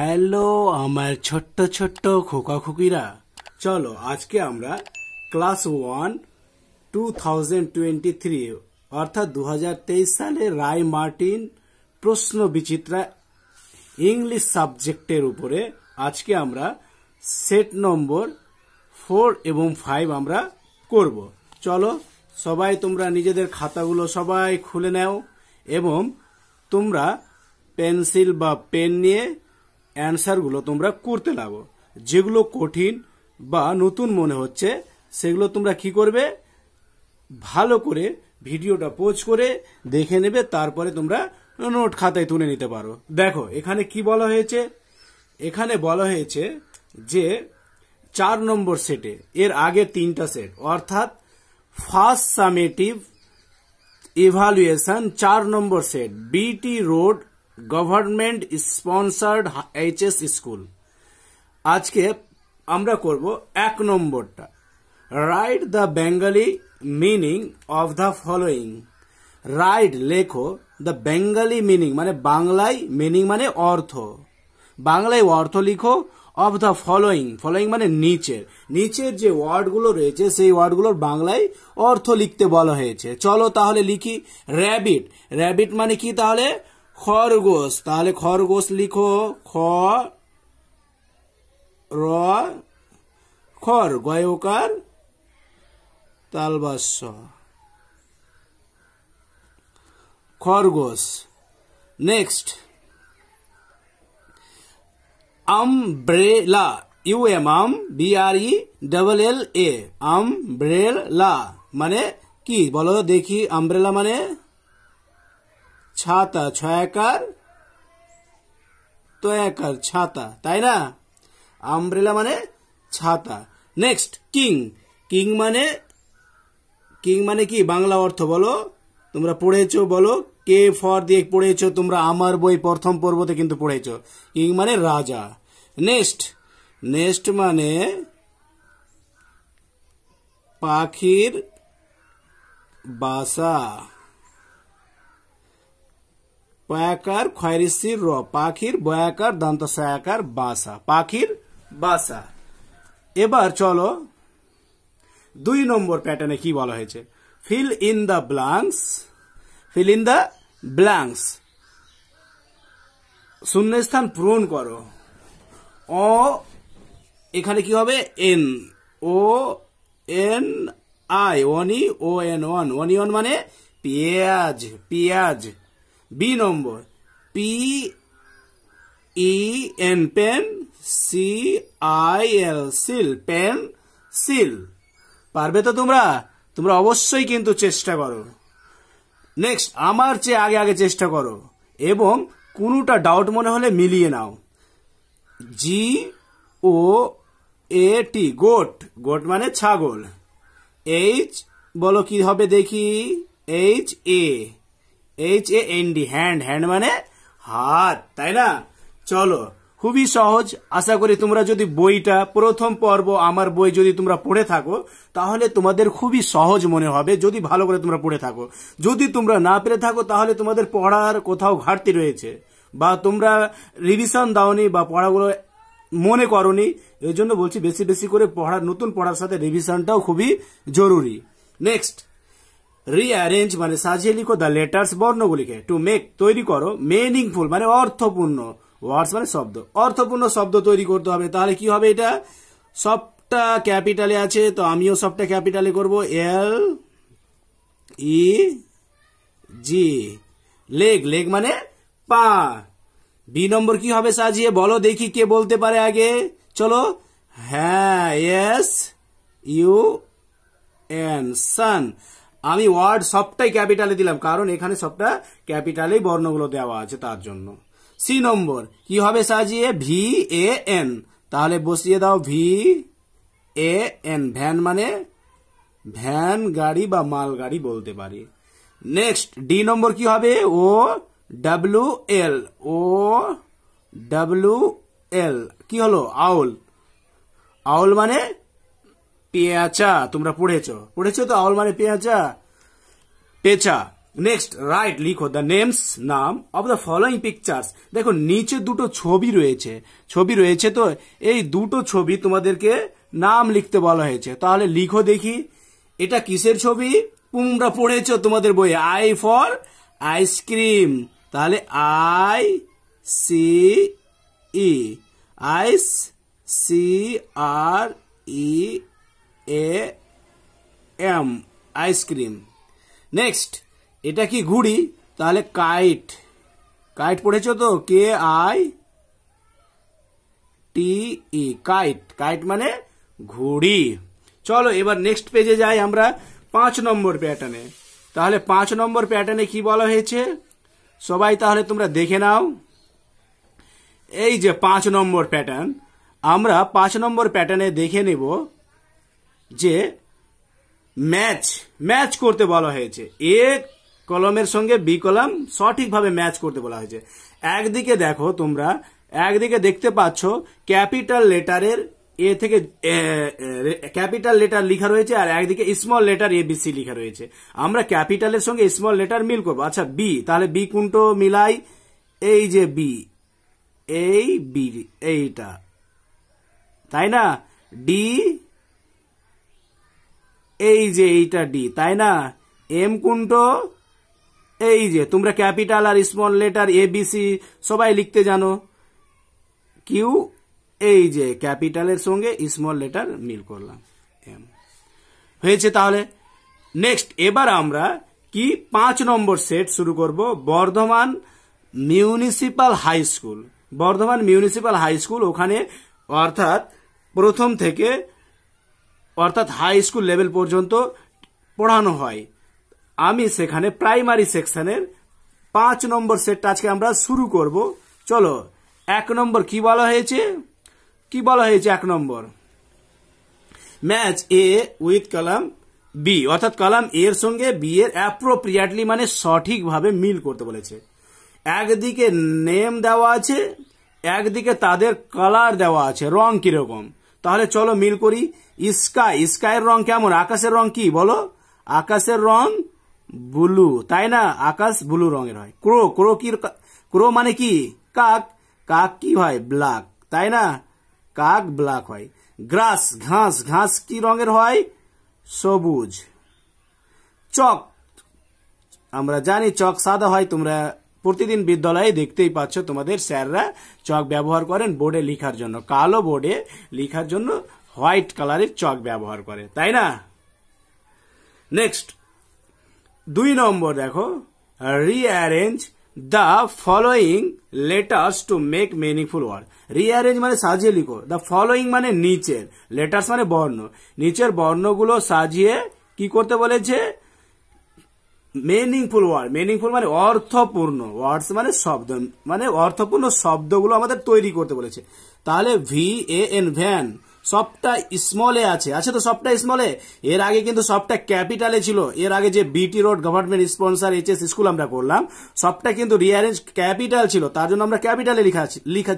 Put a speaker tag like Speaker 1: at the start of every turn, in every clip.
Speaker 1: hello আমার ছোট্ট ছোট্ট খোকা খুকিরা চলো আজকে আমরা class one two thousand twenty three অর্থাৎ দু সালে রায় মার্টিন প্রশ্ন বিচিত্রা ইংলিশ সাবজেক্টের উপরে আজকে আমরা সেট নম্বর ফোর এবং ফাইভ আমরা করব চলো সবাই তোমরা নিজেদের খাতাগুলো সবাই খুলে নাও এবং তোমরা পেন্সিল বা পেন নিয়ে অ্যান্সারগুলো তোমরা করতে লাগো যেগুলো কঠিন বা নতুন মনে হচ্ছে সেগুলো তোমরা কি করবে ভালো করে ভিডিওটা পোজ করে দেখে নেবে তারপরে তোমরা নোট খাতায় তুলে নিতে পারো দেখো এখানে কি বলা হয়েছে এখানে বলা হয়েছে যে চার নম্বর সেটে এর আগে তিনটা সেট অর্থাৎ ফার্স্ট সামেটিভ ইভালুয়েশন চার number set BT road government sponsored S school আজকে আমরা করব এক নম্বরটা write the Bengali meaning of the following write লেখো দ্য বেঙ্গলি মিনিং মানে বাংলায় মিনিং মানে অর্থ বাংলায় অর্থ লিখো অফ দ্য ফলোয়িং ফলোয়িং মানে নিচের নিচের যে ওয়ার্ডগুলো রয়েছে সেই ওয়ার্ডগুলোর বাংলায় অর্থ লিখতে বলা হয়েছে চলো তাহলে লিখি র্যাবিট র্যাবিট মানে কি তাহলে খরগোশ তাহলে খরগোশ লিখো খ র খর গয়কার তালবাস্য खरगोश नेक्स्ट अम्ब्रेला यू एम आम B R E double L A umbrella माने की बोलो देखी अम्ब्रेला माने ছাতা ছয়াকার তয়াকার ছাতা তাই না আমব্রেলা মানে ছাতা নেক্সট কিং কিং মানে কিং মানে কি বাংলা অর্থ বলো তোমরা পড়েছ বলো কে ফর দিয়ে পড়েছো তোমরা আমার বই প্রথম পর্বতে কিন্তু পড়েছো কিং মানে রাজা নেক্সট নেক্সট মানে পাখির বাসা বয়াকার খয়রিসি র পাখির বয়াকার দন্ত সায়াকার বাসা পাখির বাসা এবার চলো দুই নম্বর প্যাটার্নে কি বলা হয়েছে fill in the blanks fill in the শূন্য শূন্যস্থান পূরণ করো অ এখানে কি হবে N O N I E O N onion onion onion মানে পেঁয়াজ পেঁয়াজ B number P E N pen C I L সিল পেন সিল পারবে তো তোমরা তোমরা অবশ্যই কিন্তু চেষ্টা করো নেক্সট আমার চেয়ে আগে আগে চেষ্টা করো এবং কোনোটা ডাউট মনে হলে মিলিয়ে নাও জি ও এ টি গোট গোট মানে ছাগল এইচ বলো কি হবে দেখি H A H A N D hand hand মানে হাত তাই না চলো খুবই সহজ আশা করি তোমরা যদি বইটা প্রথম পর্ব আমার বই যদি তোমরা পড়ে থাকো তাহলে তোমাদের খুবই সহজ মনে হবে যদি ভালো করে তোমরা পড়ে থাকো যদি তোমরা না পেরে থাকো তাহলে তোমাদের পড়ার কোথাও ঘাটতি রয়েছে বা তোমরা রিভিশন দাওনি বা পড়াগুলো মনে করনি এই জন্য বলছি বেশি বেশি করে পড়ার নতুন পড়ার সাথে রিভিশনটাও খুবই জরুরি নেক্সট রিঅ্যারেঞ্জ মানে সাজিয়ে লিখো দ্য লেটার্স বর্ণগুলিকে টু মেক তৈরি করো মিনিংফুল মানে অর্থপূর্ণ ওয়ার্ডস মানে শব্দ অর্থপূর্ণ শব্দ তৈরি করতে হবে তাহলে কি হবে এটা সবটা ক্যাপিটালে আছে তো আমিও সবটা ক্যাপিটালে করব এল ই জি লেগ লেগ মানে পা বি নম্বর কি হবে সাজিয়ে বলো দেখি কে বলতে পারে আগে চলো হ্যাঁ এস ইউ এন সান আমি ওয়ার্ড সবটাই ক্যাপিটালে দিলাম কারণ এখানে সবটা ক্যাপিটালেই বর্ণগুলো দেওয়া আছে তার জন্য সি নম্বর কি হবে সাজিয়ে ভি এ এন তাহলে বসিয়ে দাও ভি এ এন ভ্যান মানে ভ্যান গাড়ি বা মাল গাড়ি বলতে পারি নেক্সট ডি নম্বর কি হবে ও ডাব্লু এল ও ডাব্লু এল কি হলো আউল আউল মানে পেঁয়াচা তোমরা পড়েছ পড়েছ তো আউল মানে পেঁয়াচা পেঁচা নেক্সট রাইট লিখো দ্য নেমস নাম অব দ্য ফলোয়িং পিকচার্স দেখো নিচে দুটো ছবি রয়েছে ছবি রয়েছে তো এই দুটো ছবি তোমাদেরকে নাম লিখতে বলা হয়েছে তাহলে লিখো দেখি এটা কিসের ছবি তোমরা পড়েছ তোমাদের বইয়ে আই ফর আইসক্রিম তাহলে I C E ice C R E A M ice cream next এটা কি ঘুড়ি তাহলে কাইট কাইট পড়েছ তো K I T E kite kite মানে ঘুড়ি চলো এবার নেক্সট পেজে যাই আমরা পাঁচ নম্বর প্যাটার্নে তাহলে পাঁচ নম্বর প্যাটার্নে কি বলা হয়েছে সবাই তাহলে তোমরা দেখে নাও এই যে পাঁচ নম্বর প্যাটার্ন আমরা পাঁচ নম্বর প্যাটার্নে দেখে নেব যে ম্যাচ ম্যাচ করতে বলা হয়েছে এ কলমের সঙ্গে বি কলম সঠিকভাবে ম্যাচ করতে বলা হয়েছে একদিকে দেখো তোমরা একদিকে দেখতে পাচ্ছ ক্যাপিটাল লেটারের এ থেকে ক্যাপিটাল লেটার লেখা রয়েছে আর একদিকে স্মল লেটার এ বিসি লেখা রয়েছে আমরা ক্যাপিটালের সঙ্গে স্মল লেটার মিল করবো আচ্ছা বি তাহলে বি কোনটো মিলাই এই যে বি এই বি এইটা তাই না ডি এই যে এইটা ডি তাই না এম কোনটো এই যে তোমরা ক্যাপিটাল আর স্মল লেটার এ বিসি সবাই লিখতে জানো কিউ এই যে ক্যাপিটালের সঙ্গে স্মল লেটার মিল করলাম এম হয়েছে তাহলে নেক্সট এবার আমরা কি পাঁচ নম্বর সেট শুরু করব Bardhaman municipal high school Bardhaman municipal high school ওখানে অর্থাৎ প্রথম থেকে অর্থাৎ হাই স্কুল লেভেল পর্যন্ত পড়ানো হয় আমি সেখানে প্রাইমারি সেকশনের পাঁচ নম্বর সেটটা আজকে আমরা শুরু করব চলো এক নম্বর কি বলা হয়েছে কি বলা হয়েছে এক number match A with column B অর্থাৎ কলাম এর সঙ্গে বি এর অ্যাপ্রোপ্রিয়েটলি মানে সঠিকভাবে মিল করতে বলেছে একদিকে নেম দেওয়া আছে একদিকে তাদের কালার দেওয়া আছে রং কিরকম তাহলে চলো মিল করি স্কাই স্কাইয়ের রং কেমন আকাশের রং কি বলো আকাশের রং ব্লু তাই না আকাশ ব্লু রঙের হয় ক্রো ক্রো কি ক্রো মানে কি কাক কাক কি হয় ব্ল্যাক তাই না কাক ব্ল্যাক হয় গ্রাস ঘাস ঘাস কি রঙের হয় সবুজ চক আমরা জানি চক সাদা হয় তোমরা প্রতিদিন বিদ্যালয়ে দেখতেই পাচ্ছ তোমাদের স্যাররা চক ব্যবহার করেন বোর্ডে লিখার জন্য কালো বোর্ডে লিখার জন্য হোয়াইট কালারের চক ব্যবহার করে তাই না নেক্সট দুই নম্বর দেখো rearrange the following letters to make meaningful word rearrange মানে সাজিয়ে লিখো দ্য ফলোয়িং মানে নিচের লেটার্স মানে বর্ণ নিচের বর্ণগুলো সাজিয়ে কি করতে বলেছে মিনিংফুল ওয়ার্ড মিনিংফুল মানে অর্থপূর্ণ ওয়ার্ডস মানে শব্দ মানে অর্থপূর্ণ শব্দগুলো আমাদের তৈরি করতে বলেছে তাহলে ভি এ এন ভ্যান সবটা স্মলে আছে আছে আচ্ছা, তো সবটা স্মলে এর আগে কিন্তু সবটা ক্যাপিটালে ছিল এর আগে যে BT road government sponsor S school আমরা করলাম সবটা কিন্তু রিয়ারেঞ্জ ক্যাপিটাল ছিল তার জন্য আমরা ক্যাপিটালে লিখা লিখা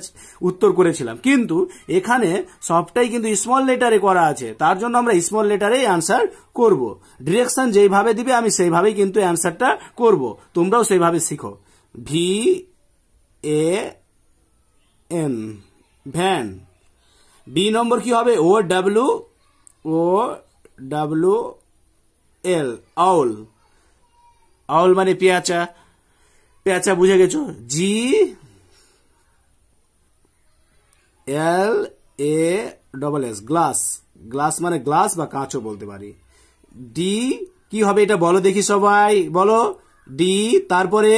Speaker 1: উত্তর করেছিলাম কিন্তু এখানে সবটাই কিন্তু স্মল লেটারে করা আছে তার জন্য আমরা স্মল লেটারেই আনসার করব ডিরেকশন যেইভাবে দিবে আমি সেইভাবেই কিন্তু অ্যান্সারটা করব তোমরাও সেইভাবে শিখো V A N van B number কি হবে ও ডাব্লু ও ডাব্লু এল আউল আউল মানে পেঁচা পেঁচা বুঝে গেছ G L A double S glass glass মানে গ্লাস বা কাঁচও বলতে পারি ডি কি হবে এটা বলো দেখি সবাই বলো ডি তারপরে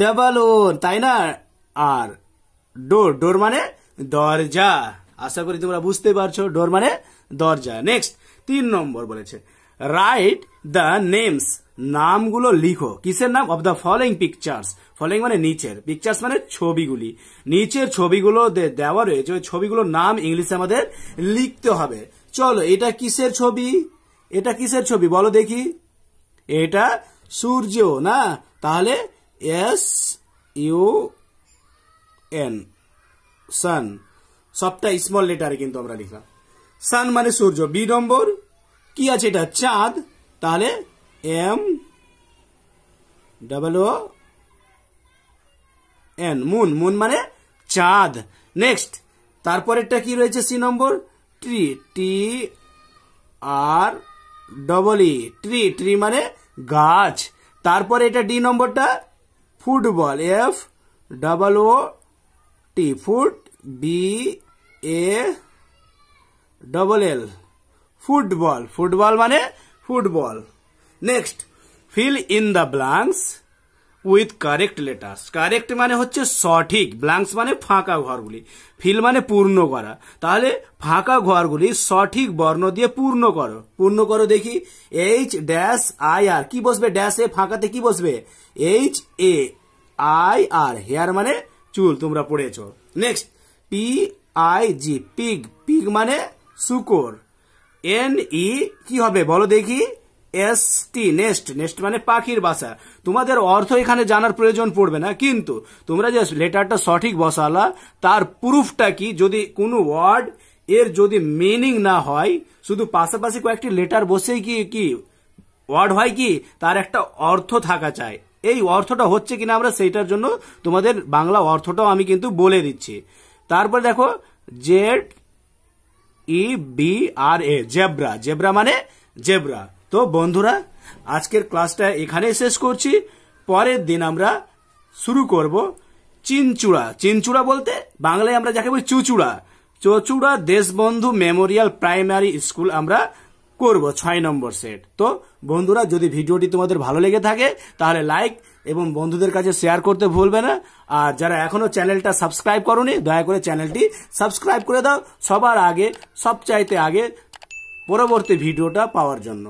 Speaker 1: ডাবল ওন তাই না আর ডোর ডোর মানে দরজা আশা করি তোমরা বুঝতে পারছো ডোর মানে দরজা নেক্সট তিন নম্বর বলেছে রাইট দ্য নেমস নামগুলো লিখো কিসের নাম of the following pictures following মানে নিচের পিকচার্স মানে ছবিগুলি নিচের ছবিগুলো দেওয়া রয়েছে ওই ছবিগুলোর নাম ইংলিশে আমাদের লিখতে হবে চলো এটা কিসের ছবি এটা কিসের ছবি বলো দেখি এটা সূর্য না তাহলে এস ইউ এন সান সবটা স্মল লেটারে কিন্তু আমরা লিখা সান মানে সূর্য বি নম্বর কি আছে এটা চাঁদ তাহলে M double O N moon moon মানে চাঁদ নেক্সট তারপরেটা কি রয়েছে C number tree T R double E tree tree মানে গাছ তারপর এটা ডি নম্বরটা football F double O T football B A double L football football মানে football next fill in the blanks with correct letters correct মানে হচ্ছে সঠিক blanks মানে ফাঁকা ঘরগুলি ফিল মানে পূর্ণ করা তাহলে ফাঁকা ঘরগুলি সঠিক বর্ণ দিয়ে পূর্ণ করো পূর্ণ করো দেখি এইচ ড্যাশ আই আর কি বসবে ড্যাশ এ ফাঁকাতে কি বসবে H A I R hair মানে চুল তোমরা পড়েছ next P I G pig pig মানে শুকুর এন ই e, কি হবে বলো দেখি এস টি নেস্ট নেস্ট মানে পাখির বাসা তোমাদের অর্থ এখানে জানার প্রয়োজন পড়বে না কিন্তু তোমরা যে লেটারটা সঠিক বসালা তার প্রুফটা কি যদি কোনো ওয়ার্ড এর যদি মিনিং না হয় শুধু পাশাপাশি কয়েকটি লেটার বসেই কি কি ওয়ার্ড হয় কি তার একটা অর্থ থাকা চাই এই অর্থটা হচ্ছে কিনা আমরা সেইটার জন্য তোমাদের বাংলা অর্থটাও আমি কিন্তু বলে দিচ্ছি তারপর দেখো Z E B R A zebra zebra মানে জেব্রা তো বন্ধুরা আজকের ক্লাসটা এখানে শেষ করছি পরের দিন আমরা শুরু করব চিনচুড়া চিনচুড়া বলতে বাংলায় আমরা যাকে বলি Chuchura Chuchura Deshbandhu memorial primary school আমরা করব ছয় নম্বর সেট তো বন্ধুরা যদি ভিডিওটি তোমাদের ভালো লেগে থাকে তাহলে লাইক এবং বন্ধুদের কাছে শেয়ার করতে ভুলবে না আর যারা এখনও চ্যানেলটা সাবস্ক্রাইব করনি দয়া করে চ্যানেলটি সাবস্ক্রাইব করে দাও সবার আগে সবচাইতে আগে পরবর্তী ভিডিওটা পাওয়ার জন্য